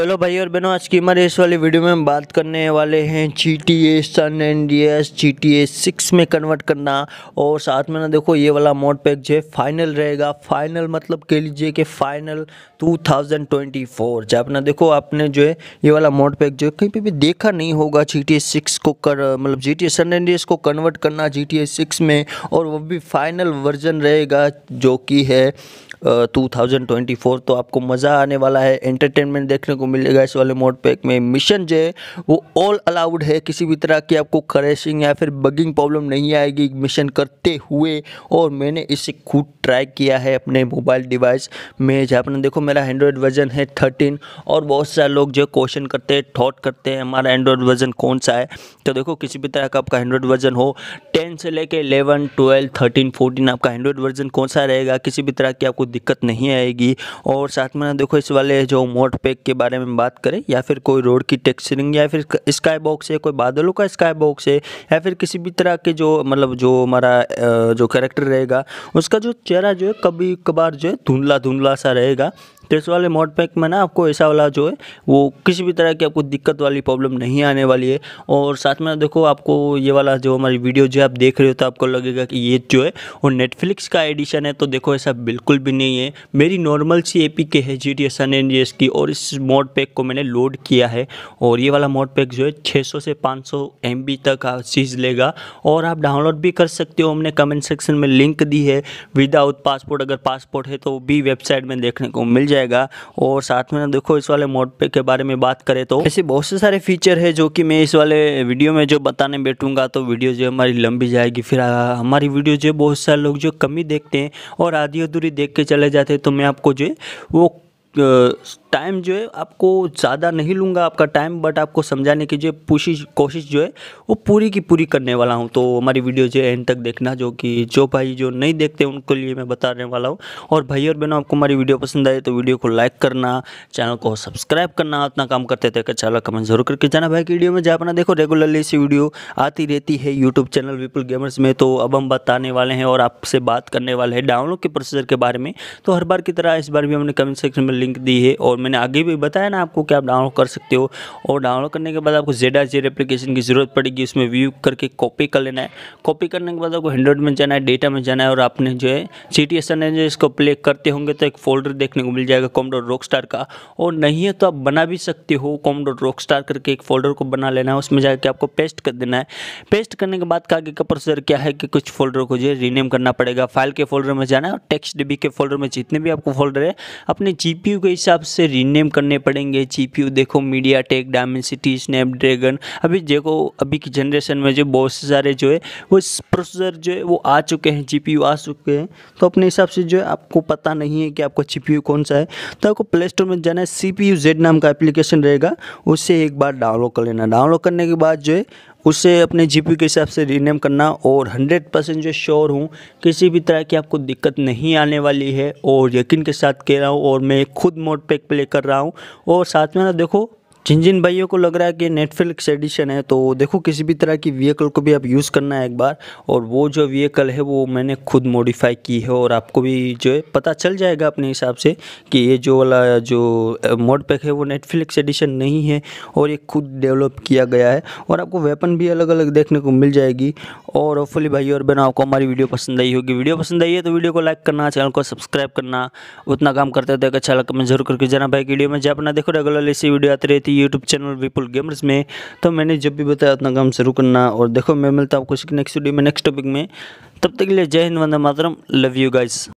hello भाई और बहनों आज की हमारे इस वाली वीडियो में हम बात करने वाले हैं G T A San N D S G T A six में कन्वर्ट करना और साथ में ना देखो ये वाला मोड पैक जो है फाइनल रहेगा फाइनल मतलब कह लीजिए कि फाइनल 2024 जब ना देखो आपने जो है ये वाला मोड पैक जो है कहीं पर भी देखा नहीं होगा जी टी ए सिक्स को कर मतलब G T A San N D S को कन्वर्ट करना जी टी ए सिक्स में और वह भी फाइनल वर्जन रहेगा जो कि है टू थाउजेंड ट्वेंटी फोर तो आपको मज़ा आने वाला है एंटरटेनमेंट देखने को मिलेगा इस वाले मोड पैक में मिशन जो है वो ऑल अलाउड है किसी भी तरह की आपको क्रैशिंग या फिर बगिंग प्रॉब्लम नहीं आएगी मिशन करते हुए और मैंने इसे खुद ट्राई किया है अपने मोबाइल डिवाइस में जहाँ पर देखो मेरा एंड्रॉयड वर्जन है थर्टीन और बहुत सारे लोग जो क्वेश्चन करते हैं थॉट करते हैं हमारा एंड्रॉयड वर्जन कौन सा है तो देखो किसी भी तरह का आपका एंड्रॉयड वर्जन हो टेन से लेकर इलेवन ट्वेल्व थर्टीन फोर्टीन आपका एंड्रॉयड वर्जन कौन सा रहेगा किसी भी तरह की आपको दिक्कत नहीं आएगी और साथ में देखो इस वाले जो मोड पैक के बारे में बात करें या फिर कोई रोड की टेक्सचरिंग या फिर स्काई बॉक्स है कोई बादलों का स्काई बॉक्स है या फिर किसी भी तरह के जो मतलब जो हमारा जो करेक्टर रहेगा उसका जो चेहरा जो है कभी कभार जो है धुंधला धुंधला सा रहेगा तो इस वाले मोड पैक में ना आपको ऐसा वाला जो है वो किसी भी तरह की आपको दिक्कत वाली प्रॉब्लम नहीं आने वाली है और साथ में देखो आपको ये वाला जो हमारी वीडियो जो आप देख रहे हो तो आपको लगेगा कि ये जो है वो नेटफ्लिक्स का एडिशन है तो देखो ऐसा बिल्कुल भी नहीं है मेरी नॉर्मल सी ए पी के है G T S N N G S की और इस मोड पैक को मैंने लोड किया है और ये वाला मोड पैक जो है सौ से पाँच सौ एम बी तक चीज़ लेगा और आप डाउनलोड भी कर सकते हो हमने कमेंट सेक्शन में लिंक दी है विदाउट पासपोर्ट अगर पासपोर्ट है तो भी वेबसाइट में देखने को मिल जाएगा जाएगा और साथ में देखो इस वाले मोड पे के बारे में बात करें तो ऐसे बहुत से सारे फीचर है जो कि मैं इस वाले वीडियो में जो बताने बैठूंगा तो वीडियो जो हमारी लंबी जाएगी फिर आ, हमारी वीडियो जो बहुत सारे लोग जो कमी देखते हैं और आधी अधूरी देख के चले जाते हैं तो मैं आपको जो वो टाइम जो है आपको ज़्यादा नहीं लूँगा आपका टाइम बट आपको समझाने की जो कोशिश कोशिश जो है वो पूरी की पूरी करने वाला हूँ तो हमारी वीडियो जो है एंड तक देखना जो कि जो भाई जो नहीं देखते उनके लिए मैं बताने वाला हूँ और भाई और बहनों आपको हमारी वीडियो पसंद आए तो वीडियो को लाइक करना चैनल को सब्सक्राइब करना अपना काम करते थे अच्छा वाला कमेंट जरूर करके जाना भाई की वीडियो में जा अपना देखो रेगुलरली ऐसी वीडियो आती रहती है यूट्यूब चैनल विपुल गेमर्स में तो अब हम बताने वाले हैं और आपसे बात करने वाले हैं डाउनलोड के प्रोसीजर के बारे में तो हर बार की तरह इस बार भी हमने कमेंट सेक्शन में लिंक दी है और मैंने आगे भी बताया ना आपको कि आप डाउनलोड कर सकते हो और डाउनलोड करने के बाद आपको जेडा जेड एप्लीकेशन की ज़रूरत पड़ेगी उसमें व्यू करके कॉपी कर लेना है कॉपी करने के बाद आपको हंड्रेड में जाना है डेटा में जाना है और आपने जो है सी टी जो इसको प्ले करते होंगे तो एक फोल्डर देखने को मिल जाएगा कॉमडोर रॉक का और नहीं है तो आप बना भी सकते हो कॉमडोर रॉक करके एक फोल्डर को बना लेना है उसमें जाकर आपको पेस्ट कर देना है पेस्ट करने के बाद आगे का प्रोसेसर क्या है कि कुछ फोल्डर को जो है रीनेम करना पड़ेगा फाइल के फोल्डर में जाना है और टेक्स्ट डीबी के फोल्डर में जितने भी आपको फोल्डर है अपने जीपीयू के हिसाब से रीनेम करने पड़ेंगे जी देखो मीडिया टेक डायमेंसिटी स्नैपड्रैगन अभी देखो अभी की जनरेशन में जो बहुत सारे जो है वो प्रोसेसर जो है वो आ चुके हैं जी आ चुके हैं तो अपने हिसाब से जो है आपको पता नहीं है कि आपका जी कौन सा है तो आपको प्ले स्टोर में जाना है सी जेड नाम का एप्लीकेशन रहेगा उसे एक बार डाउनलोड कर लेना डाउनलोड करने के बाद जो है उसे अपने जीपी के हिसाब से रीनेम करना और 100 परसेंट जो श्योर हूँ किसी भी तरह की आपको दिक्कत नहीं आने वाली है और यकीन के साथ कह रहा हूँ और मैं खुद मोड पैक प्ले कर रहा हूँ और साथ में ना देखो जिन जिन भाइयों को लग रहा है कि नेटफ्लिक्स एडिशन है तो देखो किसी भी तरह की व्हीकल को भी आप यूज़ करना है एक बार और वो जो व्हीकल है वो मैंने खुद मॉडिफाई की है और आपको भी जो है पता चल जाएगा अपने हिसाब से कि ये जो वाला जो मोड पैक है वो नेटफ्लिक्स एडिशन नहीं है और ये खुद डेवलप किया गया है और आपको वेपन भी अलग अलग देखने को मिल जाएगी और होपफुली भाई और बहनों आपको हमारी वीडियो पसंद आई होगी वीडियो पसंद आई है तो वीडियो को लाइक करना चैनल को सब्सक्राइब करना उतना काम करते थे अच्छा लग कमेंट जरूर करके जाना भाई वीडियो में जब अपना देखो रेगुलरली ऐसी वीडियो आती रहती थी यूट्यूब चैनल विपुल गेमर्स में तो मैंने जब भी बताया उतना काम शुरू करना और देखो मैं मिलता हूँ आपको नेक्स्ट वीडियो में नेक्स्ट टॉपिक में तब तक के लिए जय हिंद वंदे मातरम लव यू गाइस